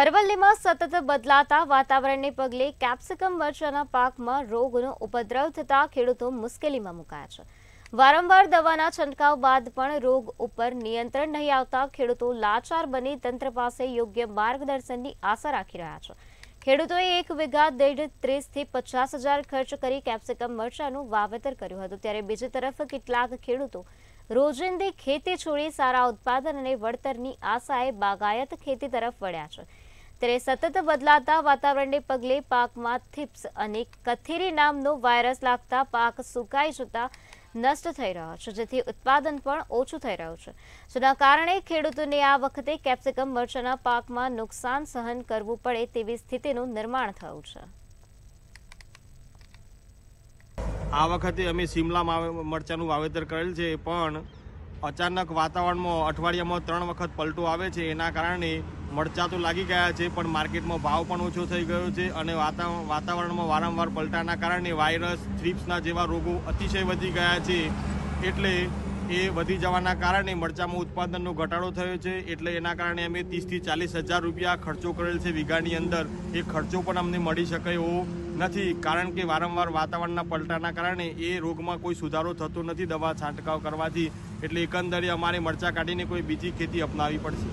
અરવલ્લીમાં સતત બદલાતા વાતાવરણને પગલે કેપ્સિકમ મરચાના પાકમાં રોગનો ઉપદ્રવ થતાં ખેડૂતો મુશ્કેલીમાં મુકાયા છે વારંવાર દવાના છંટકાવ બાદ પણ રોગ ઉપર નિયંત્રણ નહીં આવતા ખેડૂતો લાચાર બની તંત્ર પાસે યોગ્ય માર્ગદર્શનની આશા રાખી રહ્યા છે ખેડૂતોએ એક વીઘા દીઠ ત્રીસથી પચાસ હજાર ખર્ચ કરી કેપ્સિકમ મરચાનું વાવેતર કર્યું હતું ત્યારે બીજી તરફ કેટલાક ખેડૂતો રોજિંદી ખેતી છોડી સારા ઉત્પાદન અને વળતરની આશાએ બાગાયત ખેતી તરફ વળ્યા છે ત્યારે સતત બદલાતા વાતાવરણને પગલે પાકમાં થિપ્સ અને કથેરી નામનો વાયરસ લાગતા પાક સુકાઈ જતા નષ્ટ થઈ રહ્યો છે જેથી ઉત્પાદન પણ ઓછું થઈ રહ્યું છે જેના કારણે ખેડૂતોને આ વખતે કેપ્સિકમ મરચાના પાકમાં નુકસાન સહન કરવું પડે તેવી સ્થિતિનું નિર્માણ થયું છે આ વખતે અમે સિમલા મરચાંનું વાવેતર કરેલ છે પણ અચાનક વાતાવરણમાં અઠવાડિયામાં ત્રણ વખત પલટો આવે છે એના કારણે મરચાં તો લાગી ગયા છે પણ માર્કેટમાં ભાવ પણ ઓછો થઈ ગયો છે અને વાતાવરણમાં વારંવાર પલટાના કારણે વાયરસ થ્રીપ્સના જેવા રોગો અતિશય વધી ગયા છે એટલે એ વધી જવાના કારણે મરચામાં ઉત્પાદનનો ઘટાડો થયો છે એટલે એના કારણે અમે ત્રીસથી ચાલીસ હજાર રૂપિયા ખર્ચો કરેલ છે વીઘાની અંદર એ ખર્ચો પણ અમને મળી શકે એવો નથી કારણ કે વારંવાર વાતાવરણના પલટાના કારણે એ રોગમાં કોઈ સુધારો થતો નથી દવા છાંટકાવ કરવાથી એટલે એકંદરે અમારે મરચાં કાઢીને કોઈ બીજી ખેતી અપનાવવી પડશે